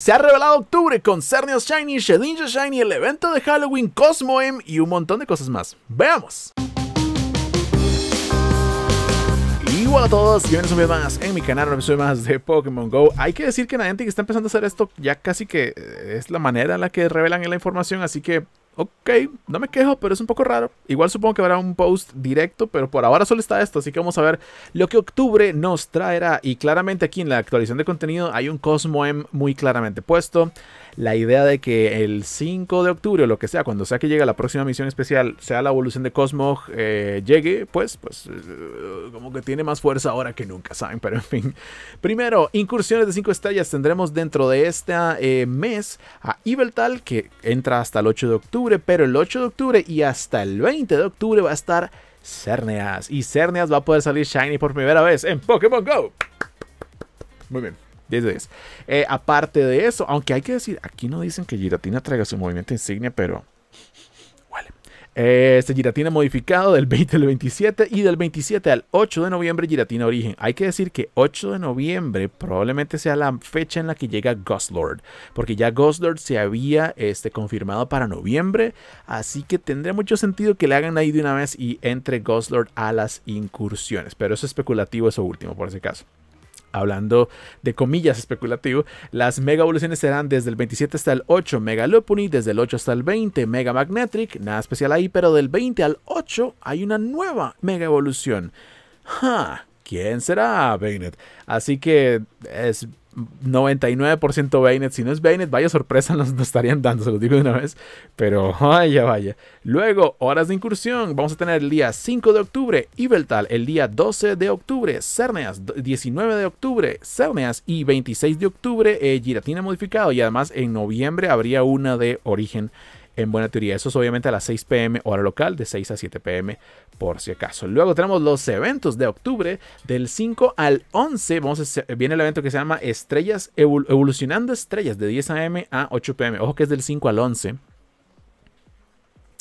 Se ha revelado octubre con Cernios Shiny, Shedinja Shiny, el evento de Halloween, Cosmoem y un montón de cosas más. ¡Veamos! Igual a todos, bienvenidos un video más en mi canal, un episodio más de Pokémon GO. Hay que decir que la gente que está empezando a hacer esto ya casi que eh, es la manera en la que revelan la información, así que ok, no me quejo, pero es un poco raro. Igual supongo que habrá un post directo, pero por ahora solo está esto, así que vamos a ver lo que octubre nos traerá. Y claramente aquí en la actualización de contenido hay un Cosmo M muy claramente puesto. La idea de que el 5 de octubre o lo que sea, cuando sea que llegue la próxima misión especial, sea la evolución de Cosmo, eh, llegue, pues, pues, eh, como que tiene más fuerza ahora que nunca, ¿saben? Pero en fin. Primero, incursiones de 5 estrellas tendremos dentro de este eh, mes a Yveltal que entra hasta el 8 de octubre pero el 8 de octubre y hasta el 20 de octubre va a estar Cerneas. Y Cerneas va a poder salir Shiny por primera vez en Pokémon Go. Muy bien. 10 de 10. Eh, aparte de eso, aunque hay que decir, aquí no dicen que Giratina traiga su movimiento insignia, pero eh, este Giratina modificado del 20 al 27 y del 27 al 8 de noviembre Giratina Origen. Hay que decir que 8 de noviembre probablemente sea la fecha en la que llega Ghost Lord, porque ya Lord se había este, confirmado para noviembre, así que tendría mucho sentido que le hagan ahí de una vez y entre Lord a las incursiones, pero es especulativo eso último por ese caso hablando de comillas especulativo, las mega evoluciones serán desde el 27 hasta el 8 Mega Lupuni, desde el 8 hasta el 20 Mega Magnetric, nada especial ahí, pero del 20 al 8 hay una nueva mega evolución. ¡Ja! ¿Quién será Bainet? Así que es 99% Bainet. Si no es Bainet, vaya sorpresa nos, estarían dando, se los digo de una vez. Pero vaya, vaya. Luego, horas de incursión. Vamos a tener el día 5 de octubre Ibeltal, el día 12 de octubre Cerneas, 19 de octubre Cerneas y 26 de octubre eh, Giratina modificado. Y además en noviembre habría una de origen en Buena Teoría. Eso es obviamente a las 6 pm hora local, de 6 a 7 pm por si acaso. Luego tenemos los eventos de octubre, del 5 al 11. Vamos viene el evento que se llama Estrellas, Evolucionando Estrellas, de 10 am a 8 pm. Ojo que es del 5 al 11.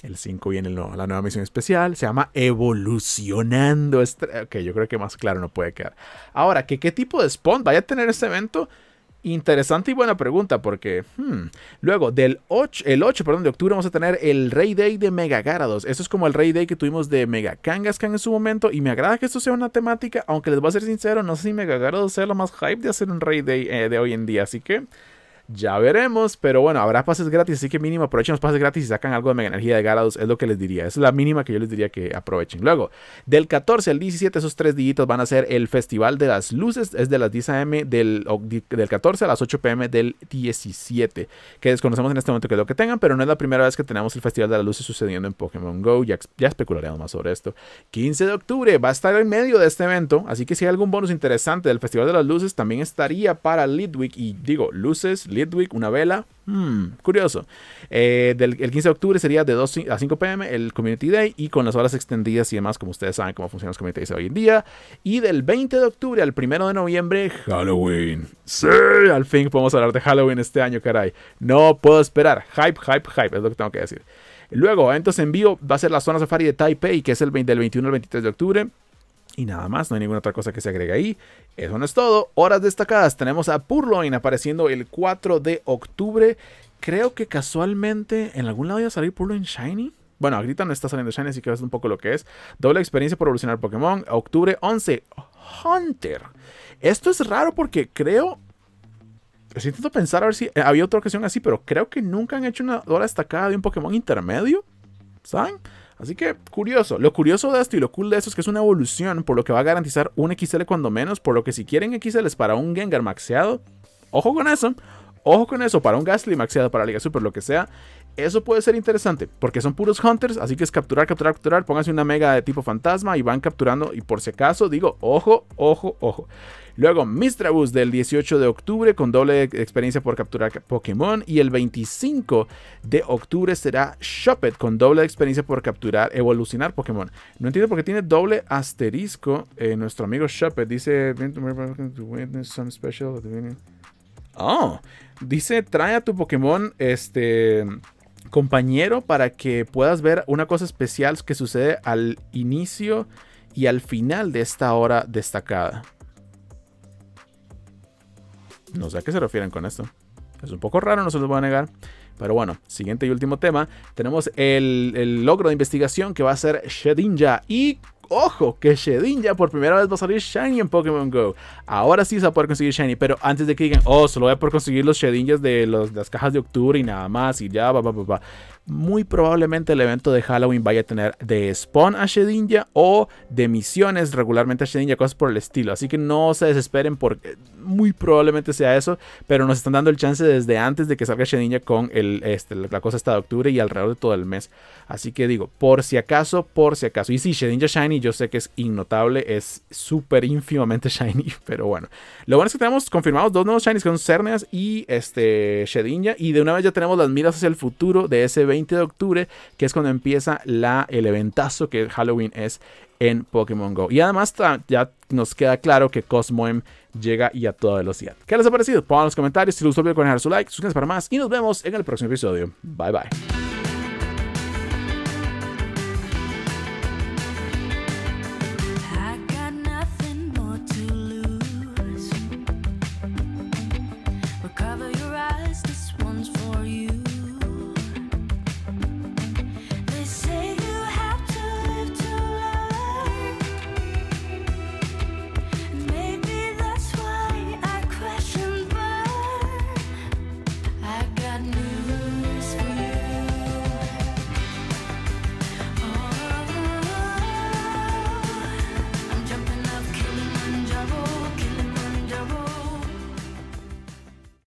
El 5 viene la nueva misión especial. Se llama Evolucionando Estrellas. Ok, yo creo que más claro no puede quedar. Ahora, ¿qué, qué tipo de spawn vaya a tener este evento? Interesante y buena pregunta porque hmm, luego del 8, el 8 perdón, de octubre vamos a tener el Rey Day de Mega Garados. Eso es como el Rey Day que tuvimos de Mega Kangaskhan en su momento y me agrada que esto sea una temática, aunque les voy a ser sincero, no sé si Mega Garados sea lo más hype de hacer un Rey Day eh, de hoy en día, así que ya veremos, pero bueno, habrá pases gratis, así que mínimo aprovechen los pases gratis y sacan algo de mega energía de Galados es lo que les diría. es la mínima que yo les diría que aprovechen. Luego, del 14 al 17, esos tres dígitos van a ser el Festival de las Luces, es de las 10 a.m. Del, del 14 a las 8 p.m. del 17, que desconocemos en este momento que es lo que tengan, pero no es la primera vez que tenemos el Festival de las Luces sucediendo en Pokémon Go, ya, ya especularemos más sobre esto. 15 de octubre va a estar en medio de este evento, así que si hay algún bonus interesante del Festival de las Luces, también estaría para Lidwick y digo, luces, una vela. Hmm, curioso. Eh, del, el 15 de octubre sería de 2 a 5 pm el Community Day y con las horas extendidas y demás, como ustedes saben cómo funcionan los Community Days hoy en día. Y del 20 de octubre al 1 de noviembre, Halloween. Sí, al fin podemos hablar de Halloween este año, caray. No puedo esperar. Hype, hype, hype, es lo que tengo que decir. Luego, entonces en vivo va a ser la zona safari de Taipei, que es el 20, del 21 al 23 de octubre y nada más, no hay ninguna otra cosa que se agregue ahí. Eso no es todo. Horas destacadas, tenemos a Purloin apareciendo el 4 de octubre. Creo que casualmente en algún lado iba a salir Purloin Shiny. Bueno, ahorita no está saliendo Shiny, así que ves un poco lo que es. Doble experiencia por evolucionar Pokémon. Octubre 11, Hunter. Esto es raro porque creo... Si intento pensar a ver si eh, había otra ocasión así, pero creo que nunca han hecho una hora destacada de un Pokémon intermedio. ¿Saben? Así que curioso, lo curioso de esto y lo cool de esto es que es una evolución, por lo que va a garantizar un XL cuando menos, por lo que si quieren XLs para un Gengar maxeado, ojo con eso, ojo con eso, para un Gastly maxeado, para Liga Super, lo que sea, eso puede ser interesante, porque son puros hunters, así que es capturar, capturar, capturar, pónganse una mega de tipo fantasma y van capturando, y por si acaso digo, ojo, ojo, ojo. Luego Mistrabus del 18 de octubre con doble experiencia por capturar Pokémon y el 25 de octubre será Shoppet con doble experiencia por capturar, evolucionar Pokémon. No entiendo por qué tiene doble asterisco eh, nuestro amigo Shoppet dice... Oh, dice trae a tu Pokémon este compañero para que puedas ver una cosa especial que sucede al inicio y al final de esta hora destacada. No sé a qué se refieren con esto. Es un poco raro, no se los voy a negar. Pero bueno, siguiente y último tema. Tenemos el, el logro de investigación que va a ser Shedinja. Y Ojo, que Shedinja por primera vez va a salir Shiny en Pokémon Go. Ahora sí se va a poder conseguir Shiny, pero antes de que digan, oh, solo voy a poder conseguir los Shedinjas de las cajas de octubre y nada más, y ya, va, Muy probablemente el evento de Halloween vaya a tener de spawn a Shedinja o de misiones regularmente a Shedinja, cosas por el estilo. Así que no se desesperen porque eh, muy probablemente sea eso, pero nos están dando el chance desde antes de que salga Shedinja con el, este, la cosa hasta de octubre y alrededor de todo el mes. Así que digo, por si acaso, por si acaso. Y sí, Shedinja Shiny yo sé que es innotable, es súper ínfimamente shiny, pero bueno. Lo bueno es que tenemos confirmados dos nuevos shinies que Cerneas y este Shedinja. Y de una vez ya tenemos las miras hacia el futuro de ese 20 de octubre, que es cuando empieza la, el eventazo que Halloween es en Pokémon Go. Y además ya nos queda claro que Cosmoem llega y a toda velocidad. ¿Qué les ha parecido? Pongan en los comentarios. Si les gustó dejar su like, suscríbanse para más y nos vemos en el próximo episodio. Bye bye.